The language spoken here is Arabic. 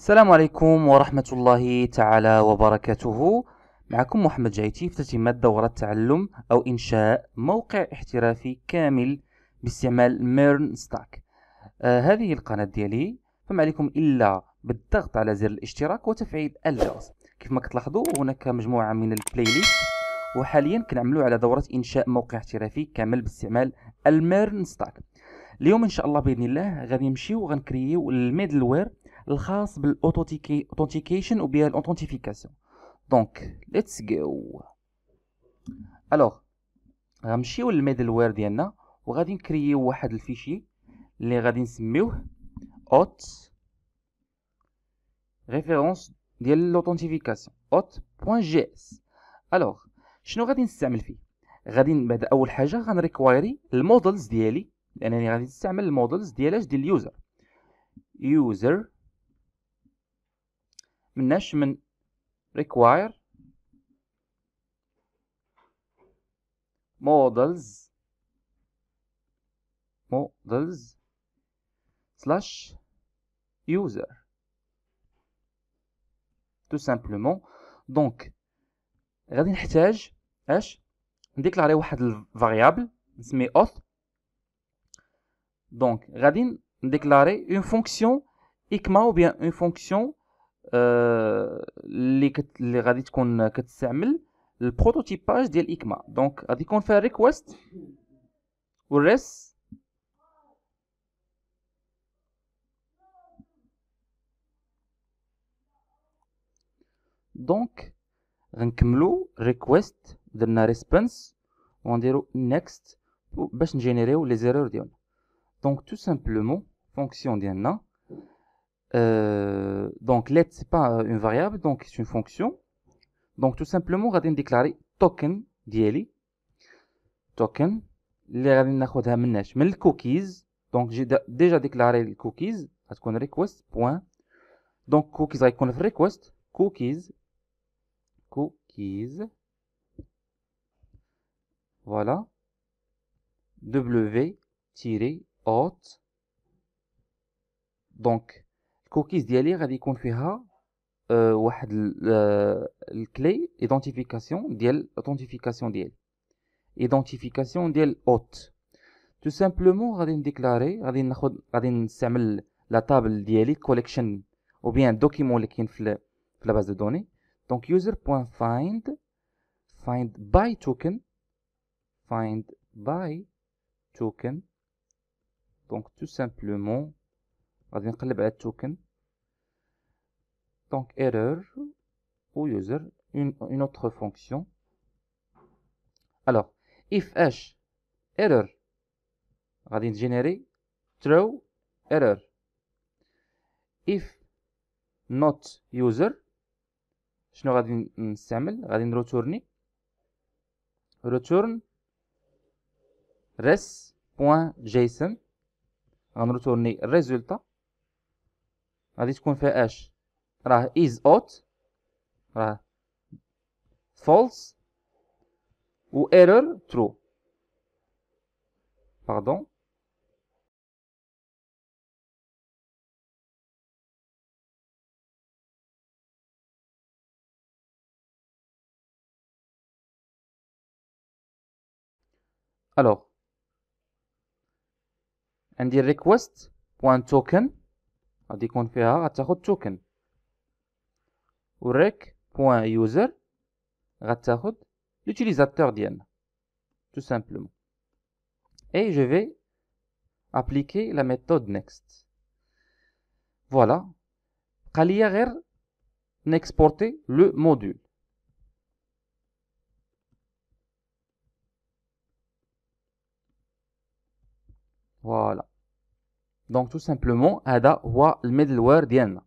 السلام عليكم ورحمة الله تعالى وبركاته معكم محمد جايتي في تتمة دورة تعلم أو إنشاء موقع احترافي كامل باستعمال ميرن ستاك آه هذه القناة ديالي فما عليكم إلا بالضغط على زر الاشتراك وتفعيل الجرس كيف ما كتلاحظوا هناك مجموعة من البلاي ليست وحاليا كنعملوا على دورة إنشاء موقع احترافي كامل باستعمال الميرن ستاك اليوم إن شاء الله بإذن الله غادي نمشيو غنكريو الميدل وير الخاص بالاوثنتيكيشن ou bien الاوثنتيفيكاسيون دونك ليتس جو الوغ غنمشيو وير ديالنا وغادي نكرييو واحد الفيشي اللي غادي نسميوه اوت ريفيرونس ديال الاوثنتيفيكاسيون اوت بوين جي اس الوغ شنو غادي نستعمل فيه غادي بعد اول حاجه غنريكوايري المودلز ديالي لانني غادي نستعمل المودلز ديال اش ديال اليوزر يوزر management require models models slash user tout simplement donc غادي نحتاج اش نديكلاري واحد الفاريابل نسمي auth donc غادي نديكلاري une fonction اكما ou bien une fonction آه، اللي كت... اللي غادي تكون كتستعمل البروتوتيباج ديال ايكما دونك غادي يكون فيها ريكويست والريس دونك غنكملو ريكويست درنا ريسبونس ونديرو نيكست باش نجينيريو لي زيرور ديالنا دونك تو سامبلومون فونكسيون ديالنا euh, donc let c'est pas euh, une variable donc c'est une fonction donc tout simplement on va déclarer token d'ielli token les radins mais les cookies donc j'ai déjà déclaré le cookies à ce qu'on request point donc cookies avec request cookies cookies voilà w tiré out donc Coquise d'y clé, identification dial authentification Identification dial haute. Tout simplement, on va déclarer, on la table d'y collection, ou bien document, qui la base de données. Donc, user.find, find by token, find by token. Donc, tout simplement, غادي نقلب على التوكن دونك ايرور و user اون une autre الوغ اف اش h error غادي نجينيري true error اف نوت user شنو غادي نستعمل غادي نروتورني return res.json غنروتورني الريزولتا غادي تكون فيها اش راه is ought راه false و error true pardon الوغ عندي request.token on dit qu'on fait un وريك بوان l'utilisateur ديالنا tout simplement et je vais appliquer la méthode next voilà Il ليا le module voilà donc tout simplement, ada wa le middleware dienna.